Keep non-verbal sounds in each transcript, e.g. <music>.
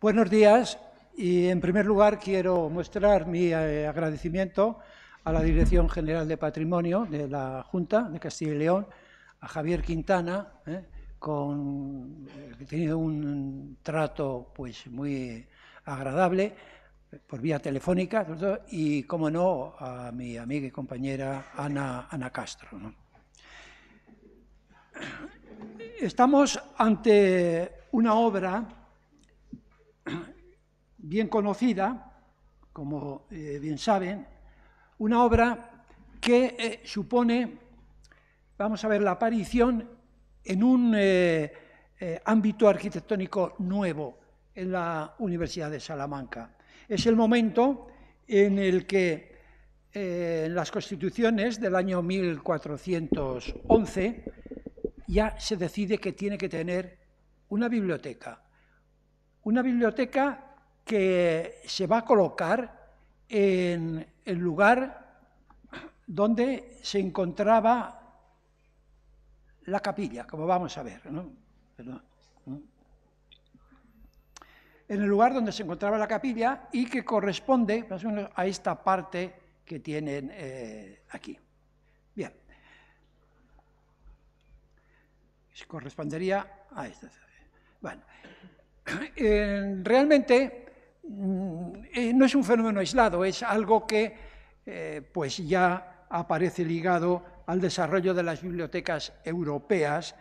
Buenos días y en primer lugar quiero mostrar mi eh, agradecimiento a la Dirección General de Patrimonio de la Junta de Castilla y León, a Javier Quintana, eh, con, que eh, ha tenido un trato pues, muy agradable por vía telefónica y, como no, a mi amiga y compañera Ana, Castro. Estamos ante una obra bien conocida, como eh, bien saben, una obra que eh, supone, vamos a ver, la aparición en un eh, ámbito arquitectónico nuevo en la Universidad de Salamanca. Es el momento en el que en las constituciones del año 1411 ya se decide que tiene que tener una biblioteca. Una biblioteca que se va a colocar en el lugar donde se encontraba la capilla, como vamos a ver. ¿no? En el lugar donde se encontraba la capilla y que corresponde más o menos a esta parte que tienen eh, aquí. Bien. Correspondería a esta. Bueno, <clears throat> eh, realmente Mm, eh, no es un fenómeno aislado, es algo que eh, pues ya aparece ligado al desarrollo de las bibliotecas europeas,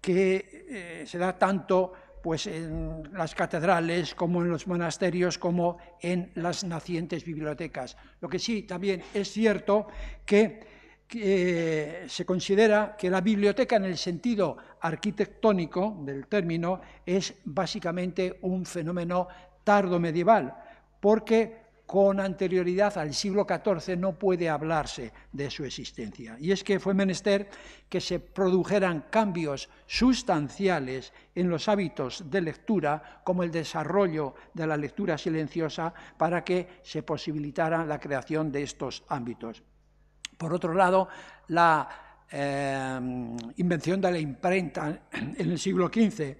que eh, se da tanto pues, en las catedrales como en los monasterios como en las nacientes bibliotecas. Lo que sí también es cierto que, que se considera que la biblioteca en el sentido arquitectónico del término es básicamente un fenómeno ...tardo medieval, porque con anterioridad al siglo XIV no puede hablarse de su existencia. Y es que fue menester que se produjeran cambios sustanciales en los hábitos de lectura, como el desarrollo de la lectura silenciosa, para que se posibilitara la creación de estos ámbitos. Por otro lado, la eh, invención de la imprenta en el siglo XV,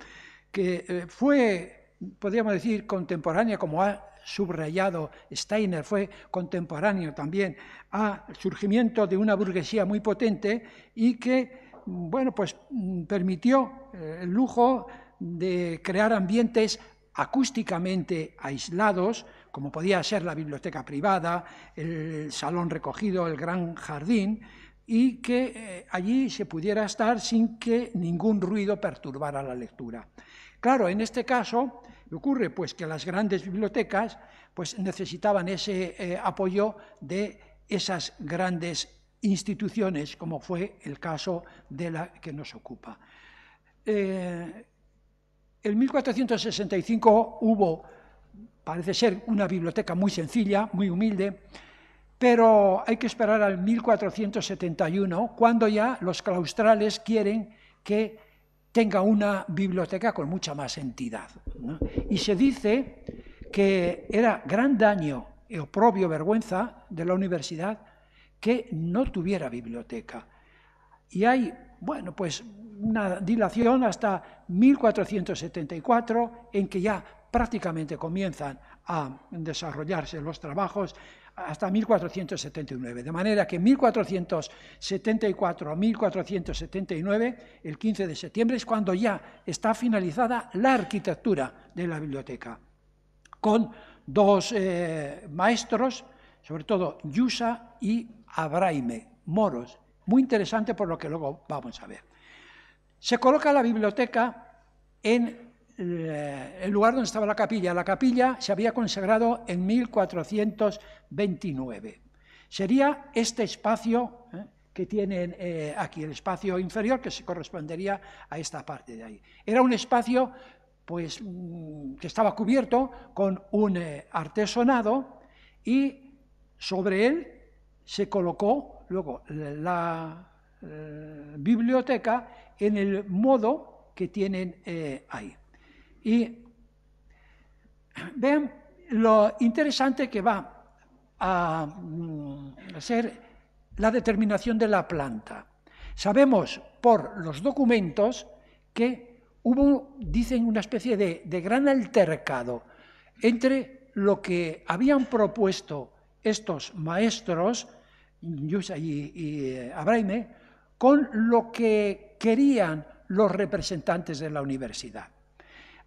que eh, fue podríamos decir, contemporánea, como ha subrayado Steiner, fue contemporáneo también al surgimiento de una burguesía muy potente y que, bueno, pues mm, permitió eh, el lujo de crear ambientes acústicamente aislados, como podía ser la biblioteca privada, el salón recogido, el gran jardín, y que eh, allí se pudiera estar sin que ningún ruido perturbara la lectura. Claro, en este caso ocurre pues que las grandes bibliotecas pues necesitaban ese eh, apoyo de esas grandes instituciones, como fue el caso de la que nos ocupa. Eh, en 1465 hubo, parece ser, una biblioteca muy sencilla, muy humilde, pero hay que esperar al 1471, cuando ya los claustrales quieren que tenga una biblioteca con mucha más entidad. Y se dice que era gran daño y propio vergüenza de la universidad que no tuviera biblioteca. Y hay, bueno, pues una dilación hasta 1474 en que ya prácticamente comienzan a desarrollarse los trabajos hasta 1479. De manera que 1474 a 1479, el 15 de septiembre, es cuando ya está finalizada la arquitectura de la biblioteca, con dos eh, maestros, sobre todo Yusa y Abraime, moros. Muy interesante por lo que luego vamos a ver. Se coloca la biblioteca en eh, el lugar donde estaba la capilla. La capilla se había consagrado en 1429. Sería este espacio eh, que tienen eh, aquí, el espacio inferior, que se correspondería a esta parte de ahí. Era un espacio pues, mm, que estaba cubierto con un artesonado y sobre él se colocó luego la biblioteca en el modo que tienen ahí. Y vean lo interesante que va mm, a ser la determinación de la planta. Sabemos por los documentos que hubo, dicen, una especie de, gran altercado entre lo que habían propuesto estos maestros, Yusa y, y eh, con lo que querían los representantes de la universidad.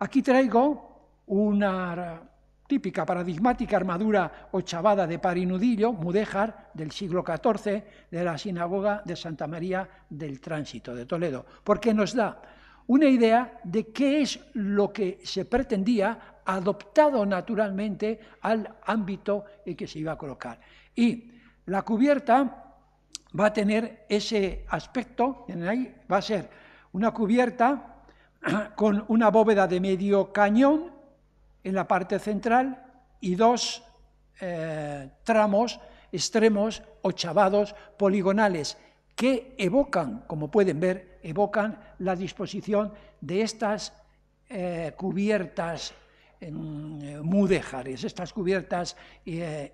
Aquí traigo una típica paradigmática armadura o chavada de parinudillo, mudéjar, del siglo XIV, de la sinagoga de Santa María del Tránsito de Toledo, porque nos da una idea de qué es lo que se pretendía adoptado naturalmente al ámbito en que se iba a colocar. Y la cubierta va a tener ese aspecto, va a ser una cubierta <clears throat> con una bóveda de medio cañón en la parte central y dos eh, tramos extremos ochavados poligonales que evocan, como pueden ver, evocan la disposición de estas eh, cubiertas eh, mudejares, mudéjares, estas cubiertas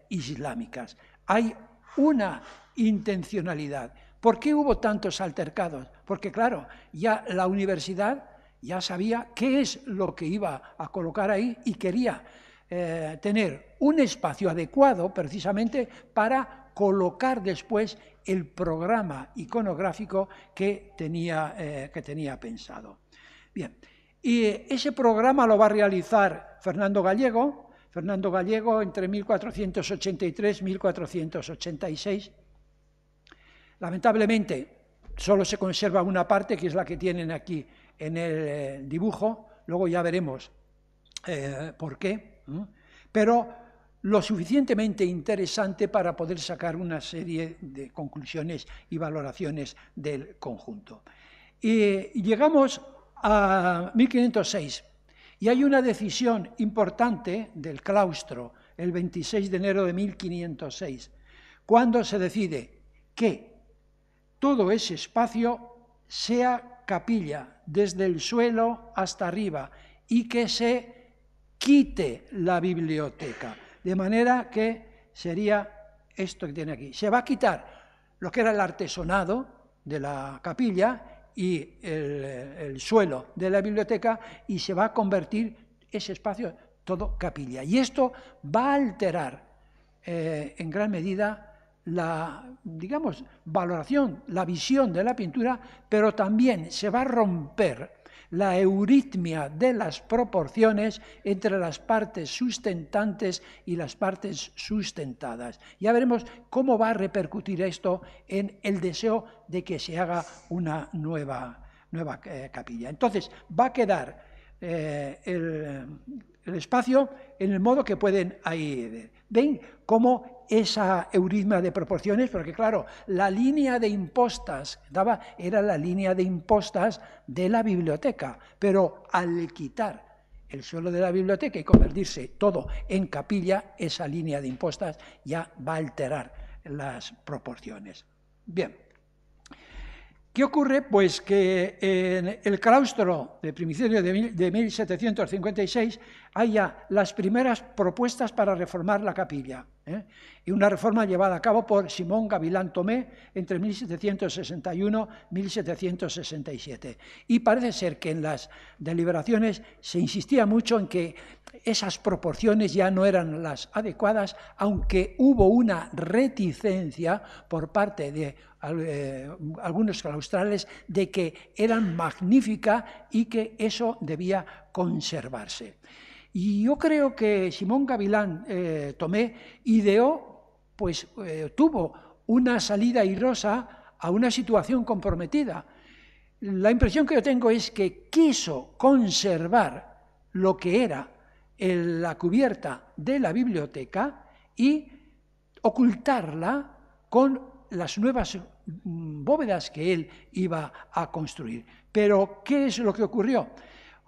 islámicas. Hay una intencionalidad. ¿Por qué hubo tantos altercados? Porque, claro, ya la universidad ya sabía qué es lo que iba a colocar ahí y quería eh, tener un espacio adecuado precisamente para colocar después el programa iconográfico que tenía, eh, que tenía pensado. Bien, y ese programa lo va a realizar Fernando Gallego, Fernando Gallego entre 1483 y 1486. Lamentablemente, solo se conserva una parte, que es la que tienen aquí en el eh, dibujo, luego ya veremos eh, por qué, pero lo suficientemente interesante para poder sacar una serie de conclusiones y valoraciones del conjunto. Y llegamos a 1506 y hay una decisión importante del claustro el 26 de enero de 1506, cuando se decide que todo ese espacio sea capilla desde el suelo hasta arriba y que se quite la biblioteca. De manera que sería esto que tiene aquí. Se va a quitar lo que era el artesonado de la capilla y el, suelo de la biblioteca y se va a convertir ese espacio todo capilla. Y esto va a alterar eh, en gran medida la, digamos, valoración, la visión de la pintura, pero también se va a romper la euritmia de las proporciones entre las partes sustentantes y las partes sustentadas. Ya veremos cómo va a repercutir esto en el deseo de que se haga una nueva, nueva eh, capilla. Entonces, va a quedar eh, el, el espacio en el modo que pueden ahí. ¿Ven cómo esa eurisma de proporciones? Porque claro, la línea de impostas daba, era la línea de impostas de la biblioteca, pero al quitar el suelo de la biblioteca y convertirse todo en capilla, esa línea de impostas ya va a alterar las proporciones. Bien. ¿Qué ocurre? Pues que en el claustro de primicidio de 1756 haya las primeras propuestas para reformar la capilla. ¿eh? Y una reforma llevada a cabo por Simón Gavilán Tomé entre 1761-1767. y Y parece ser que en las deliberaciones se insistía mucho en que esas proporciones ya no eran las adecuadas, aunque hubo una reticencia por parte de eh, algunos claustrales de que eran magnífica y que eso debía conservarse. Y yo creo que Simón Gavilán eh, Tomé ideó, pues eh, tuvo una salida irrosa a una situación comprometida. La impresión que yo tengo es que quiso conservar lo que era la cubierta de la biblioteca y ocultarla con las nuevas mm, bóvedas que él iba a construir. Pero, ¿qué es lo que ocurrió?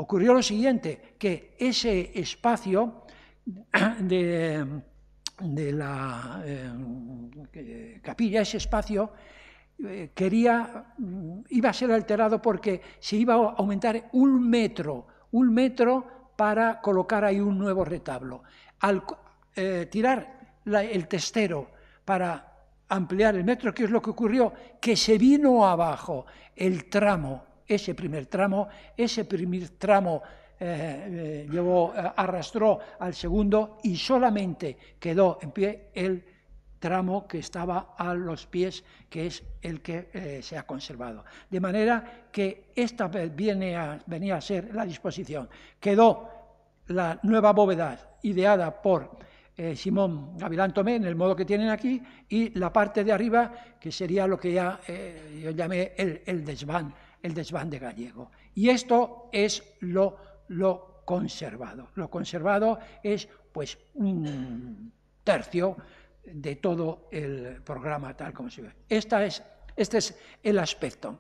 ocurrió lo siguiente, que ese espacio de, la eh, capilla, ese espacio, eh, quería, mm, iba a ser alterado porque se iba a aumentar un metro, un metro para colocar ahí un nuevo retablo. Al eh, tirar el testero para ampliar el metro, ¿qué es lo que ocurrió? Que se vino abajo el tramo ese primer tramo, ese primer tramo eh, eh, eh, arrastró al segundo y solamente quedó en pie el tramo que estaba a los pies, que es el que se ha conservado. De manera que esta viene venía a ser la disposición. Quedó la nueva bóveda ideada por Simón Gavilán Tomé, en el modo que tienen aquí, y la parte de arriba, que sería lo que ya yo llamé el desván el desván de Gallego. Y esto es lo, lo conservado. Lo conservado es pues un tercio de todo el programa tal como se ve. Esta es, este es el aspecto.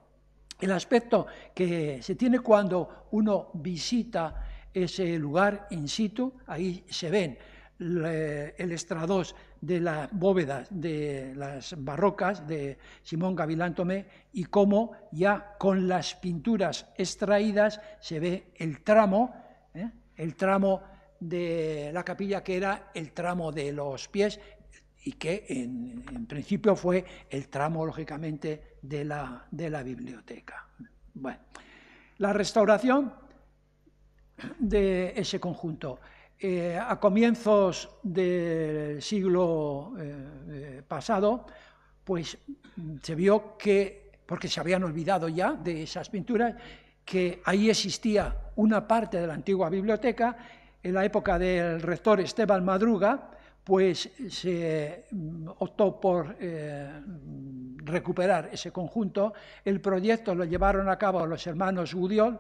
El aspecto que se tiene cuando uno visita ese lugar in situ, ahí se ven el estrados de las bóvedas de las barrocas de Simón Gavilán Tomé y cómo ya con las pinturas extraídas se ve el tramo, ¿eh? el tramo de la capilla que era el tramo de los pies y que en, principio fue el tramo, lógicamente, de la, de la biblioteca. Bueno, la restauración de ese conjunto. Eh, a comienzos del siglo eh, eh, pasado, pues mm, se vio que, porque se habían olvidado ya de esas pinturas, que ahí existía una parte de la antigua biblioteca, en la época del rector Esteban Madruga, pues se mm, optó por mm, recuperar ese conjunto. El proyecto lo llevaron a cabo los hermanos Gudiol,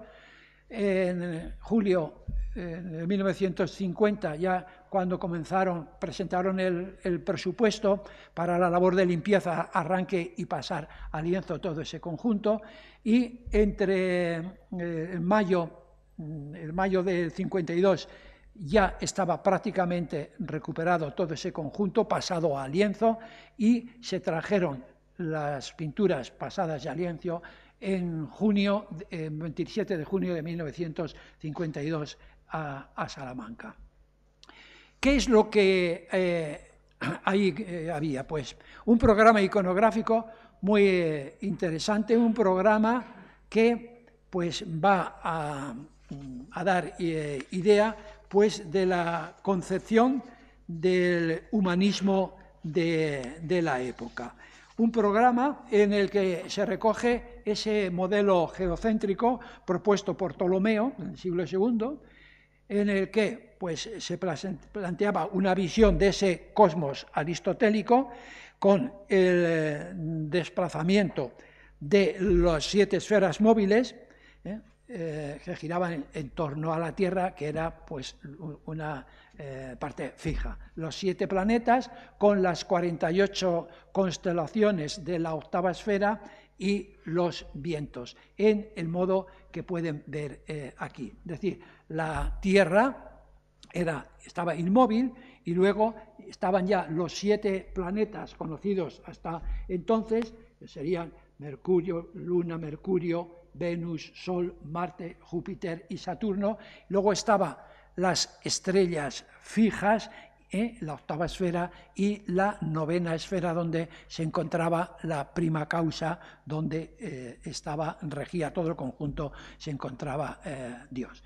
en julio de 1950, ya cuando comenzaron, presentaron el, presupuesto para la labor de limpieza, arranque y pasar a lienzo todo ese conjunto, y entre eh, mayo, mm, el mayo del 52 ya estaba prácticamente recuperado todo ese conjunto, pasado a lienzo, y se trajeron las pinturas pasadas de a lienzo en junio, eh, 27 de junio de 1952 a, a Salamanca. ¿Qué es lo que eh, <clears throat> ahí eh, había? Pues un programa iconográfico muy eh, interesante, un programa que pues, va a, mm, dar idea pues, de la concepción del humanismo de, de la época un programa en el que se recoge ese modelo geocéntrico propuesto por Ptolomeo en el siglo II, en el que pues, se planteaba una visión de ese cosmos aristotélico con el eh, desplazamiento de las siete esferas móviles eh, eh, que giraban en, en, torno a la Tierra, que era pues, una eh, parte fija. Los siete planetas con las 48 constelaciones de la octava esfera y los vientos, en el modo que pueden ver eh, aquí. Es decir, la Tierra era, estaba inmóvil y luego estaban ya los siete planetas conocidos hasta entonces, que serían Mercurio, Luna, Mercurio, Venus, Sol, Marte, Júpiter y Saturno. Luego estaba las estrellas fijas, la octava esfera y la novena esfera donde se encontraba la prima causa, donde eh, estaba regía todo el conjunto, se encontraba eh, Dios.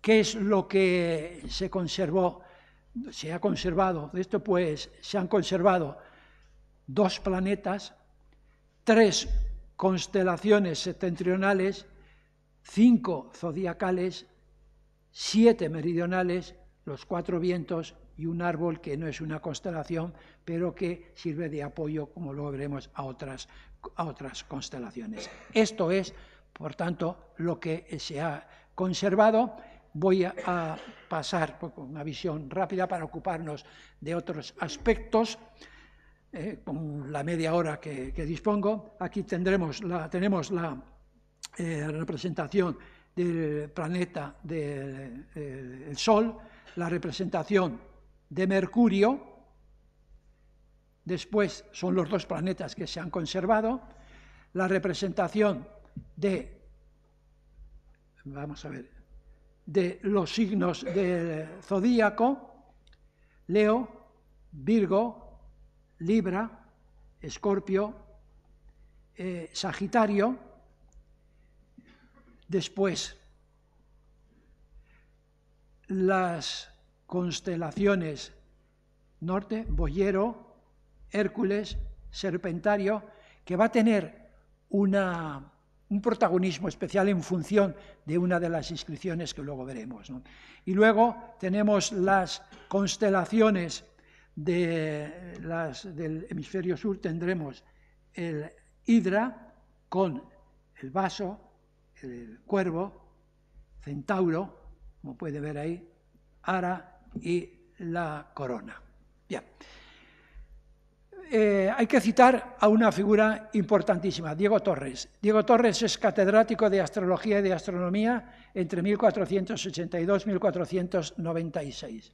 ¿Qué es lo que se conservó? Se ha conservado, de esto pues se han conservado dos planetas, tres constelaciones septentrionales, cinco zodiacales, siete meridionales, los cuatro vientos y un árbol que no es una constelación, pero que sirve de apoyo, como luego veremos, a otras, a otras constelaciones. Esto es, por tanto, lo que se ha conservado. Voy a pasar con una visión rápida para ocuparnos de otros aspectos. Eh, con la media hora que, dispongo, aquí tendremos la, tenemos la eh, representación del planeta del eh, Sol, la representación de Mercurio, después son los dos planetas que se han conservado, la representación de, vamos a ver, de los signos del zodíaco, Leo, Virgo, Libra, Escorpio, eh, Sagitario, Después, las constelaciones norte, Boyero, Hércules, Serpentario, que va a tener un protagonismo especial en función de una de las inscripciones que luego veremos. Y luego tenemos las constelaciones del hemisferio sur, tendremos el Hidra con el vaso, el cuervo, centauro, como puede ver ahí, ara y la corona. Eh, hay que citar a una figura importantísima, Diego Torres. Diego Torres es catedrático de astrología y de astronomía entre 1482 y 1496.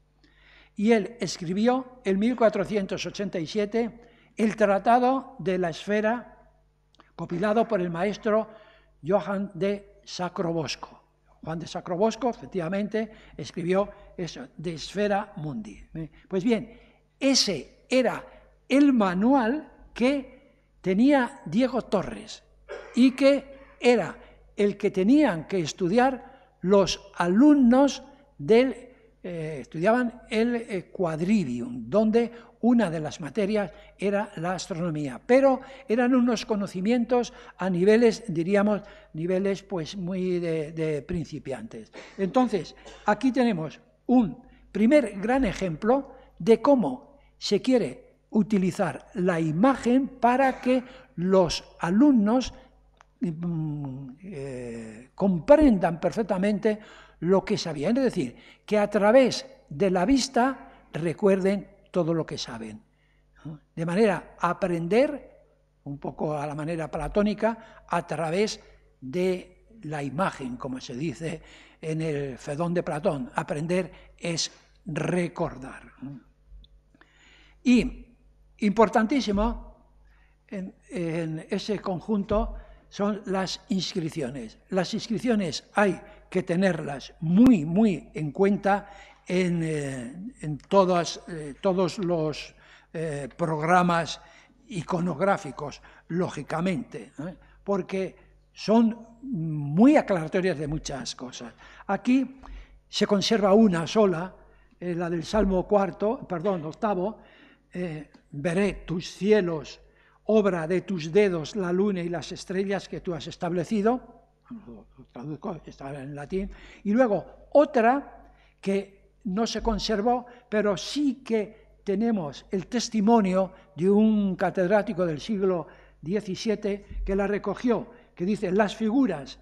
Y él escribió en 1487 el Tratado de la Esfera, copilado por el maestro Johan de Sacrobosco. Juan de Sacrobosco, efectivamente, escribió eso, de Esfera Mundi. ¿eh? Pues bien, ese era el manual que tenía Diego Torres y que era el que tenían que estudiar los alumnos del... Eh, estudiaban el eh, donde una de las materias era la astronomía, pero eran unos conocimientos a niveles, diríamos, niveles pues muy de, principiantes. Entonces, aquí tenemos un primer gran ejemplo de cómo se quiere utilizar la imagen para que los alumnos mm, eh, comprendan perfectamente lo que sabían. Es decir, que a través de la vista recuerden todo lo que saben. De manera, aprender, un poco a la manera platónica, a través de la imagen, como se dice en el Fedón de Platón. Aprender es recordar. Y, importantísimo, en, en ese conjunto son las inscripciones. Las inscripciones hay que tenerlas muy, muy en cuenta en, eh, eh, todos los eh, programas iconográficos, lógicamente, porque son muy aclaratorias de muchas cosas. Aquí se conserva una sola, la del Salmo cuarto, perdón, octavo, veré tus cielos, obra de tus dedos, la luna y las estrellas que tú has establecido, traduzco, está en latín, y luego otra que no se conservó, pero sí que tenemos el testimonio de un catedrático del siglo XVII que la recogió, que dice, las figuras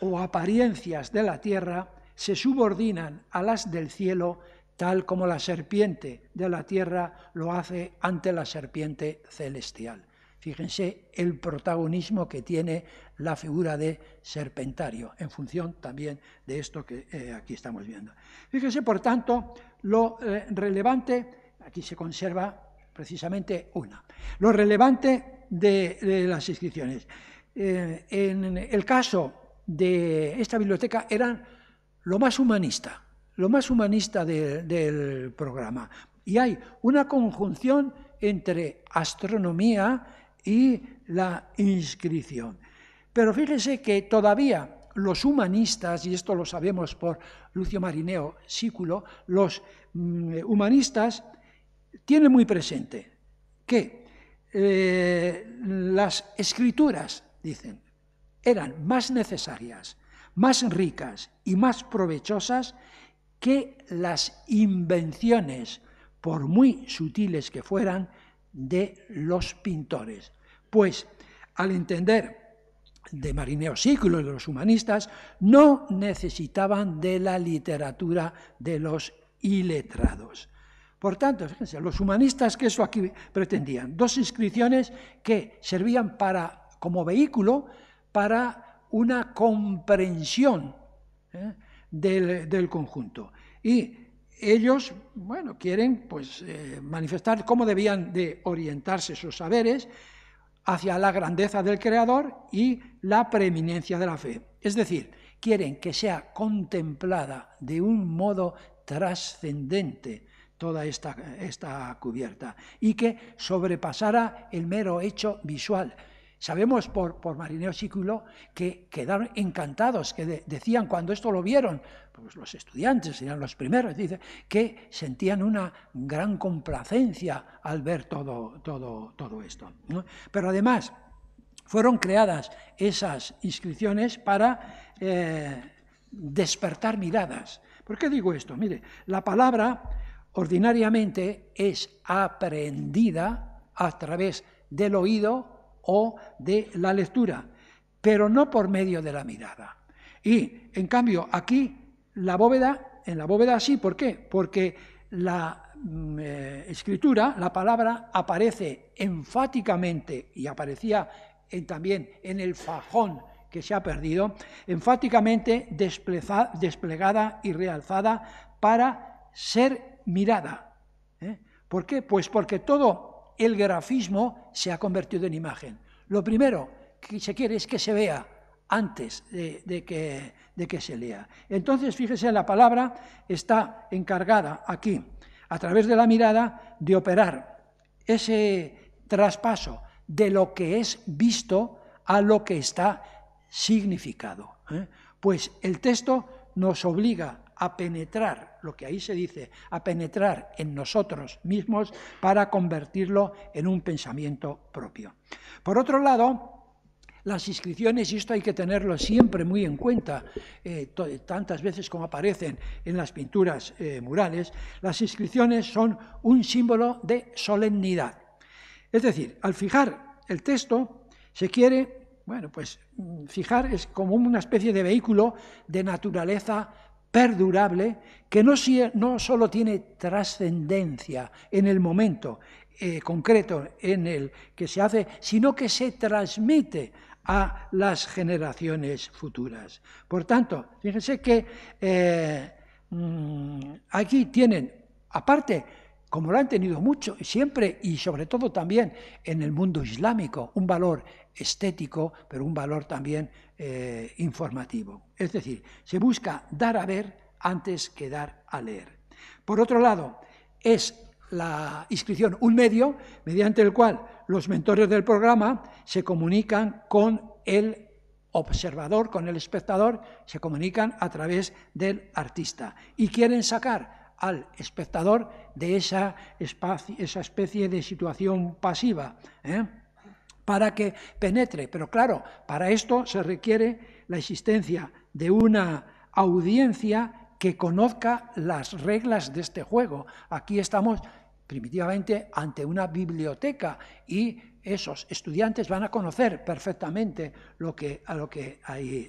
o apariencias de la tierra se subordinan a las del cielo, tal como la serpiente de la tierra lo hace ante la serpiente celestial. Fíjense el protagonismo que tiene la figura de Serpentario, en función también de esto que eh, aquí estamos viendo. Fíjense, por tanto, lo eh, relevante, aquí se conserva precisamente una, lo relevante de, las inscripciones. Eh, en el caso de esta biblioteca eran lo más humanista, lo más humanista del programa. Y hay una conjunción entre astronomía, y la inscripción. Pero fíjense que todavía los humanistas, y esto lo sabemos por Lucio Marineo Sículo, los mm, humanistas tienen muy presente que eh, las escrituras, dicen, eran más necesarias, más ricas y más provechosas que las invenciones, por muy sutiles que fueran, de los pintores. Pues al entender de Marineo Sículo y de los humanistas, no necesitaban de la literatura de los iletrados. Por tanto, fíjense, los humanistas que eso aquí pretendían, dos inscripciones que servían para, como vehículo para una comprensión ¿eh? del, conjunto. Y ellos, bueno, quieren pues, eh, manifestar cómo debían de orientarse sus saberes, hacia la grandeza del Creador y la preeminencia de la fe. Es decir, quieren que sea contemplada de un modo trascendente toda esta, cubierta y que sobrepasara el mero hecho visual, Sabemos por, por Marineo Siculo que quedaron encantados, que decían cuando esto lo vieron, pues los estudiantes eran los primeros, dice, que sentían una gran complacencia al ver todo, todo, todo esto. Pero además, fueron creadas esas inscripciones para eh, despertar miradas. ¿Por qué digo esto? Mire, la palabra ordinariamente es aprendida a través del oído o de la lectura, pero no por medio de la mirada. Y, en cambio, aquí, la bóveda, en la bóveda sí, ¿por qué? Porque la mm, eh, escritura, la palabra, aparece enfáticamente, y aparecía eh, también en el fajón que se ha perdido, enfáticamente desplegada y realzada para ser mirada. ¿eh? ¿Por qué? Pues porque todo el grafismo se ha convertido en imagen. Lo primero que se quiere es que se vea antes de, que, se lea. Entonces, fíjese, la palabra está encargada aquí, a través de la mirada, de operar ese traspaso de lo que es visto a lo que está significado. ¿eh? Pues el texto nos obliga a penetrar lo que ahí se dice, a penetrar en nosotros mismos para convertirlo en un pensamiento propio. Por otro lado, las inscripciones, y esto hay que tenerlo siempre muy en cuenta, eh, tantas veces como aparecen en las pinturas eh, murales, las inscripciones son un símbolo de solemnidad. Es decir, al fijar el texto, se quiere, bueno, pues mm, fijar es como una especie de vehículo de naturaleza perdurable que no, no solo tiene trascendencia en el momento eh, concreto en el que se hace, sino que se transmite a las generaciones futuras. Por tanto, fíjense que eh, mm, aquí tienen, aparte, como lo han tenido mucho siempre y sobre todo también en el mundo islámico, un valor estético, pero un valor también eh, informativo. Es decir, se busca dar a ver antes que dar a leer. Por otro lado, es la inscripción un medio mediante el cual los mentores del programa se comunican con el observador, con el espectador, se comunican a través del artista y quieren sacar al espectador de esa, especie de situación pasiva. ¿eh? para que penetre. Pero claro, para esto se requiere la existencia de una audiencia que conozca las reglas de este juego. Aquí estamos primitivamente ante una biblioteca y esos estudiantes van a conocer perfectamente lo que, a lo que ahí,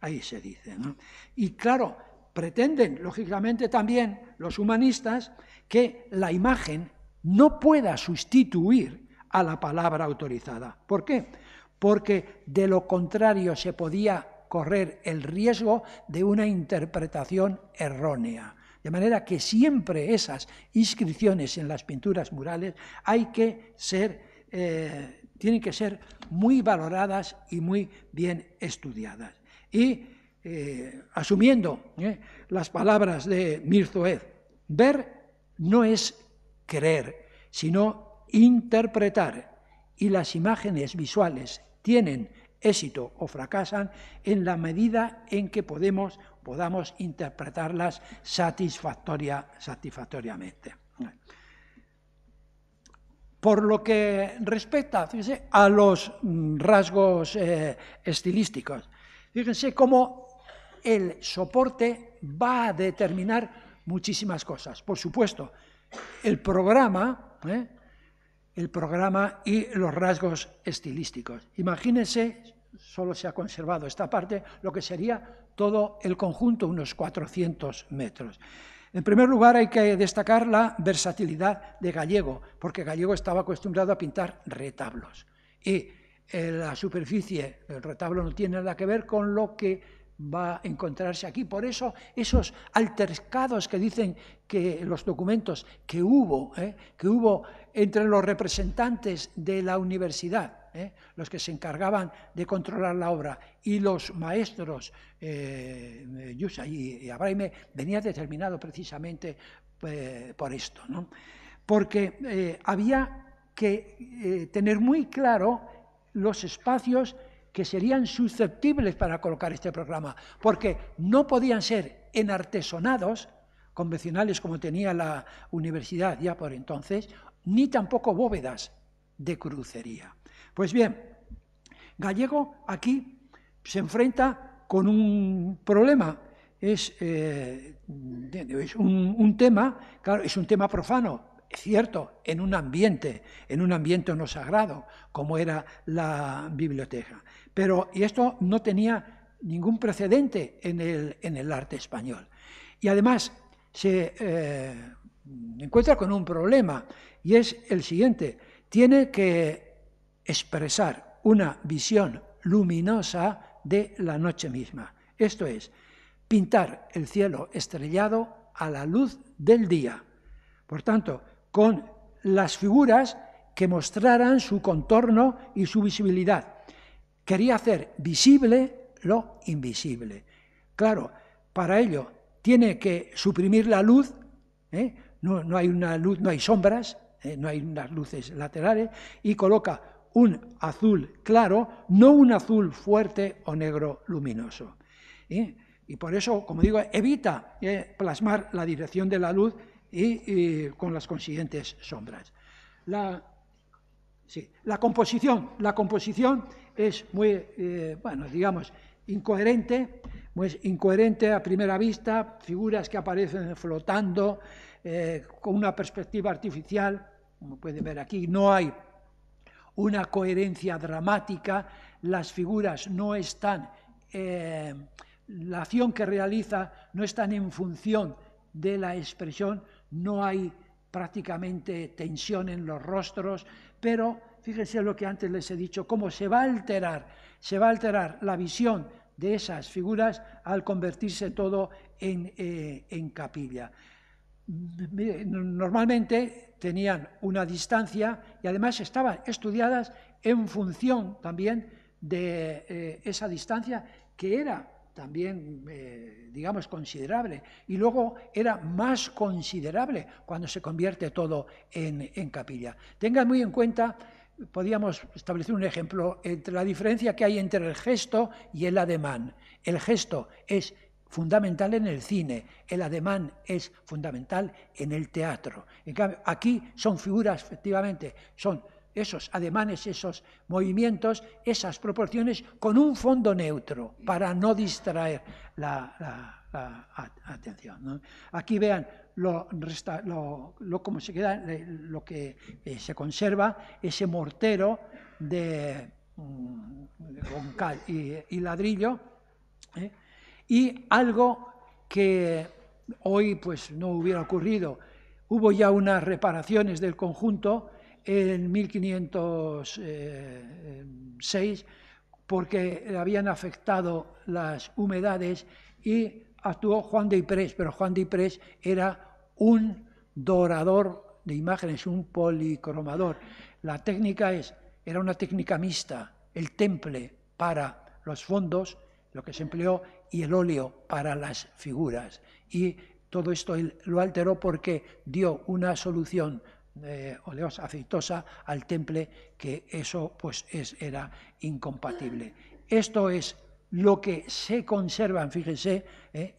ahí se dice. Y claro, pretenden, lógicamente también los humanistas, que la imagen no pueda sustituir a la palabra autorizada. ¿Por qué? Porque de lo contrario se podía correr el riesgo de una interpretación errónea. De manera que siempre esas inscripciones en las pinturas murales hay que ser, eh, tienen que ser muy valoradas y muy bien estudiadas. Y eh, asumiendo eh, las palabras de Mirzoed, ver no es creer, sino interpretar y las imágenes visuales tienen éxito o fracasan en la medida en que podemos, podamos interpretarlas satisfactoria, satisfactoriamente. Por lo que respecta a los mm, rasgos eh, estilísticos, fíjense cómo el soporte va a determinar muchísimas cosas. Por supuesto, el programa, ¿eh? el programa y los rasgos estilísticos. Imagínense, solo se ha conservado esta parte, lo que sería todo el conjunto, unos 400 metros. En primer lugar, hay que destacar la versatilidad de Gallego, porque Gallego estaba acostumbrado a pintar retablos. Y eh, la superficie del retablo no tiene nada que ver con lo que va a encontrarse aquí. Por eso esos altercados que dicen que los documentos que hubo, ¿eh? que hubo entre los representantes de la universidad, ¿eh? los que se encargaban de controlar la obra, y los maestros, eh, y Abraime, venía determinado precisamente eh, por esto. ¿no? Porque había que tener muy claro los espacios que serían susceptibles para colocar este programa, porque no podían ser enartesonados convencionales como tenía la universidad ya por entonces, ni tampoco bóvedas de crucería. Pues bien, Gallego aquí se enfrenta con un problema, es, eh, un, un tema, claro, es un tema profano, es cierto, en un ambiente, en un ambiente no sagrado, como era la biblioteca. Pero, y esto no tenía ningún precedente en el, en el arte español. Y además se eh, encuentra con un problema, y es el siguiente, tiene que expresar una visión luminosa de la noche misma. Esto es, pintar el cielo estrellado a la luz del día. Por tanto, con las figuras que mostraran su contorno y su visibilidad. Quería hacer visible lo invisible. Claro, para ello tiene que suprimir la luz, ¿eh? no, hay una luz, no hay sombras, ¿eh? no hay unas luces laterales, y coloca un azul claro, no un azul fuerte o negro luminoso. ¿eh? Y por eso, como digo, evita plasmar la dirección de la luz y, con las consiguientes sombras. la composición, la composición es muy, eh, bueno, digamos, incoherente, muy pues incoherente a primera vista, figuras que aparecen flotando eh, con una perspectiva artificial, como pueden ver aquí, no hay una coherencia dramática, las figuras no están, eh, la acción que realiza no están en función de la expresión, no hay prácticamente tensión en los rostros, pero fíjense lo que antes les he dicho, cómo se va a alterar, se va a alterar la visión de esas figuras al convertirse todo en, eh, capilla. Mm, normalmente tenían una distancia y además estaban estudiadas en función también de eh, esa distancia que era también, eh, digamos, considerable. Y luego era más considerable cuando se convierte todo en, en capilla. Tengan muy en cuenta Podríamos establecer un ejemplo entre la diferencia que hay entre el gesto y el ademán. El gesto es fundamental en el cine, el ademán es fundamental en el teatro. En cambio, aquí son figuras, efectivamente, son esos ademanes, esos movimientos, esas proporciones con un fondo neutro para no distraer la, atención. Aquí vean lo, como se queda, eh, lo que eh, se conserva, ese mortero de, mm, con cal y, ladrillo, eh, y algo que hoy pues no hubiera ocurrido. Hubo ya unas reparaciones del conjunto en 1506 porque habían afectado las humedades y actuó Juan de Ipres pero Juan de Ipres era un dorador de imágenes, un policromador. La técnica es, era una técnica mixta, el temple para los fondos, lo que se empleó, y el óleo para las figuras. Y todo esto lo alteró porque dio una solución de eh, oleosa, aceitosa al temple, que eso pues era incompatible. Esto es lo que se conserva, fíjense, eh,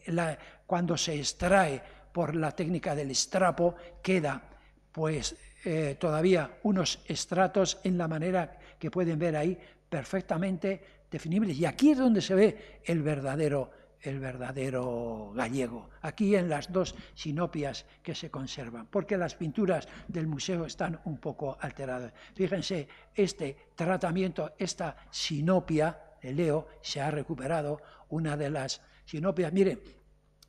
cuando se extrae por la técnica del estrapo queda pues eh, todavía unos estratos en la manera que pueden ver ahí perfectamente definibles. Y aquí es donde se ve el verdadero, el verdadero gallego, aquí en las dos sinopias que se conservan, porque las pinturas del museo están un poco alteradas. Fíjense, este tratamiento, esta sinopia de Leo, se ha recuperado una de las sinopias. Miren,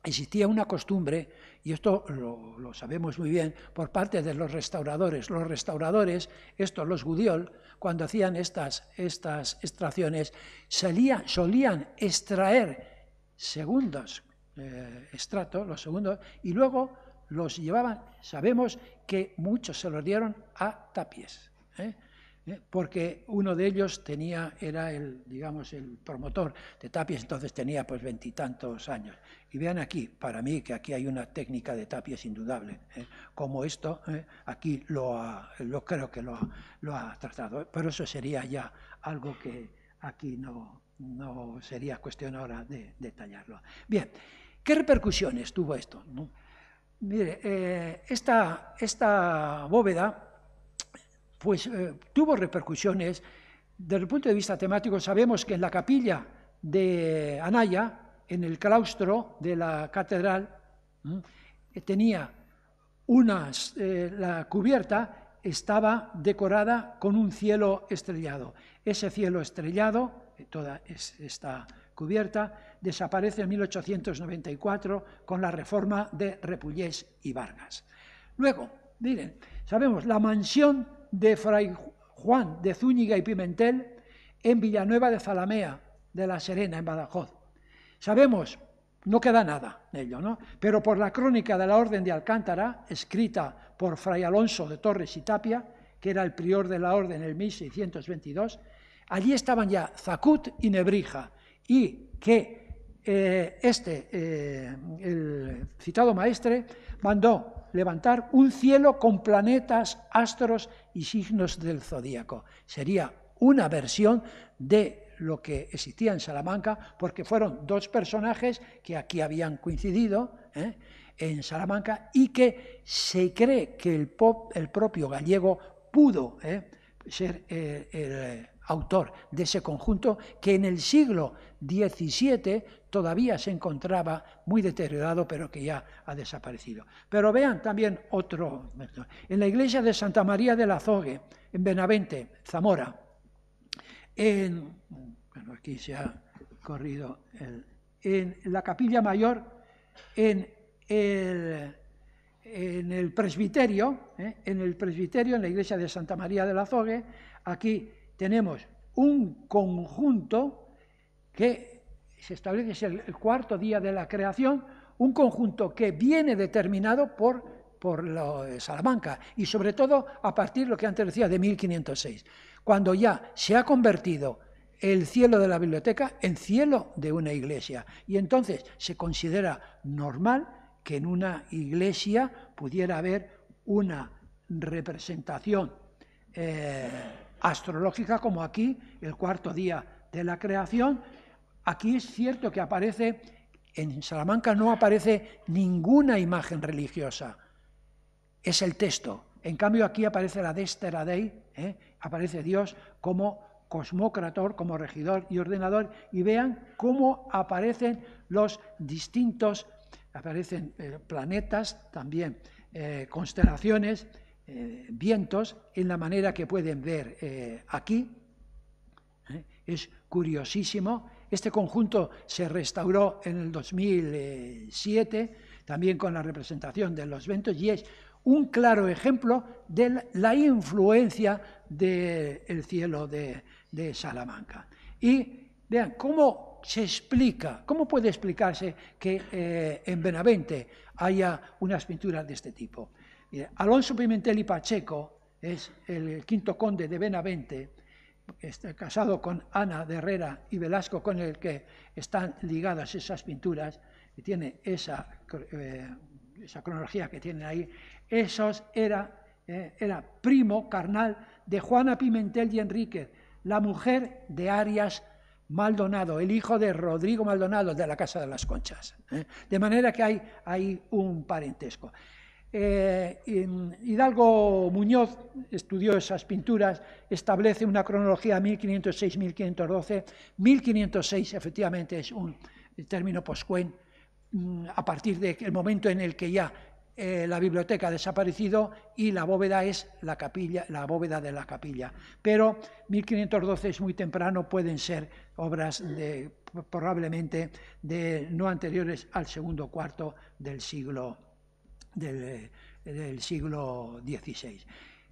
existía una costumbre, y esto lo, sabemos muy bien, por parte de los restauradores. Los restauradores, estos los Gudiol, cuando hacían estas, estas extracciones, solían extraer segundos eh, estratos, los segundos, y luego los llevaban, sabemos que muchos se los dieron a tapies. ¿eh? ¿eh? porque uno de ellos tenía, era el, digamos, el promotor de Tapies, entonces tenía pues veintitantos años. Y vean aquí, para mí, que aquí hay una técnica de Tapies indudable, ¿eh? como esto, ¿eh? aquí lo, lo, creo que lo, ha, lo ha tratado, pero eso sería ya algo que aquí no, no sería cuestión ahora de detallarlo. Bien, ¿qué repercusiones tuvo esto? Mire, esta, esta, bóveda pues eh, tuvo repercusiones. Desde el punto de vista temático, sabemos que en la capilla de Anaya, en el claustro de la catedral, eh, tenía unas, eh, la cubierta estaba decorada con un cielo estrellado. Ese cielo estrellado, toda esta cubierta, desaparece en 1894 con la reforma de Repullés y Vargas. Luego, miren, sabemos, la mansión de Fray Juan de Zúñiga y Pimentel en Villanueva de Zalamea, de La Serena, en Badajoz. Sabemos, no queda nada de ello, ¿no? Pero por la crónica de la Orden de Alcántara, escrita por Fray Alonso de Torres y Tapia, que era el prior de la Orden en 1622, allí estaban ya Zacut y Nebrija, y que eh, este, eh, el citado maestre, mandó levantar un cielo con planetas, astros y signos del zodíaco. Sería una versión de lo que existía en Salamanca, porque fueron dos personajes que aquí habían coincidido ¿eh? en Salamanca y que se cree que el, el propio gallego pudo ser el autor de ese conjunto que en el siglo XVII todavía se encontraba muy deteriorado, pero que ya ha desaparecido. Pero vean también otro, en la iglesia de Santa María del Azogue, en Benavente, Zamora, en, aquí se ha corrido, en la capilla mayor, en el, presbiterio, ¿eh? en el presbiterio, en la iglesia de Santa María del Azogue, aquí tenemos un conjunto que se establece el, cuarto día de la creación, un conjunto que viene determinado por, por Salamanca y sobre todo a partir de lo que antes decía de 1506, cuando ya se ha convertido el cielo de la biblioteca en cielo de una iglesia y entonces se considera normal que en una iglesia pudiera haber una representación eh, astrológica como aquí, el cuarto día de la creación. Aquí es cierto que aparece, en Salamanca no aparece ninguna imagen religiosa, es el texto. En cambio aquí aparece la Destera Dei, ¿eh? aparece Dios como cosmocrator, como regidor y ordenador, y vean cómo aparecen los distintos, aparecen eh, planetas, también eh, constelaciones, eh, vientos en la manera que pueden ver eh, aquí. ¿eh? Es curiosísimo. Este conjunto se restauró en el 2007, también con la representación de los vientos, y es un claro ejemplo de la influencia del cielo de, Salamanca. Y vean cómo se explica, cómo puede explicarse que en Benavente haya unas pinturas de este tipo. Alonso Pimentel y Pacheco es el quinto conde de Benavente, está casado con Ana de Herrera y Velasco, con el que están ligadas esas pinturas, y tiene esa, eh, esa cronología que tienen ahí. Esos era, eh, era primo carnal de Juana Pimentel y Enrique, la mujer de Arias Maldonado, el hijo de Rodrigo Maldonado de la Casa de las Conchas. ¿eh? De manera que hay, hay un parentesco. Eh, Hidalgo Muñoz estudió esas pinturas, establece una cronología 1506-1512. 1506 efectivamente es un término poscuen mm, a partir del momento en el que ya eh, la biblioteca ha desaparecido y la bóveda es la capilla, la bóveda de la capilla. Pero 1512 es muy temprano, pueden ser obras de, probablemente de no anteriores al segundo cuarto del siglo eh, del, siglo XVI.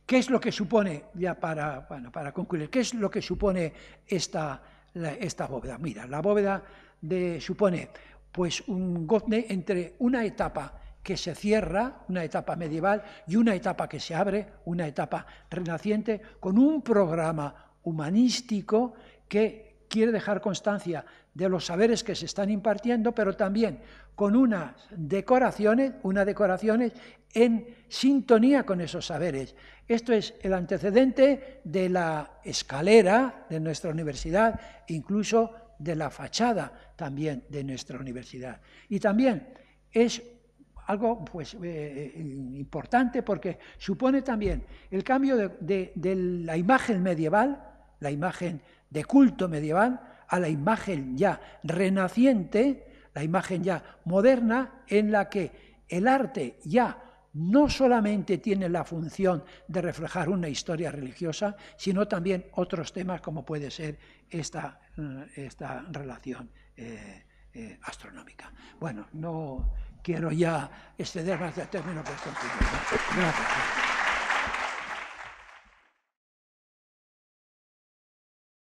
¿Qué es lo que supone, ya para, bueno, para concluir, qué es lo que supone esta, esta bóveda? Mira, la bóveda de, supone pues, un gozne entre una etapa que se cierra, una etapa medieval, y una etapa que se abre, una etapa renaciente, con un programa humanístico que quiere dejar constancia de los saberes que se están impartiendo, pero también con unas decoraciones, unas decoraciones en sintonía con esos saberes. Esto es el antecedente de la escalera de nuestra universidad, incluso de la fachada también de nuestra universidad. Y también es algo pues, eh, eh, importante porque supone también el cambio de la imagen medieval, la imagen de culto medieval, a la imagen ya renaciente, la imagen ya moderna, en la que el arte ya no solamente tiene la función de reflejar una historia religiosa, sino también otros temas como puede ser esta, eh, esta relación eh, eh, astronómica. Bueno, no quiero ya exceder más de término que Gracias.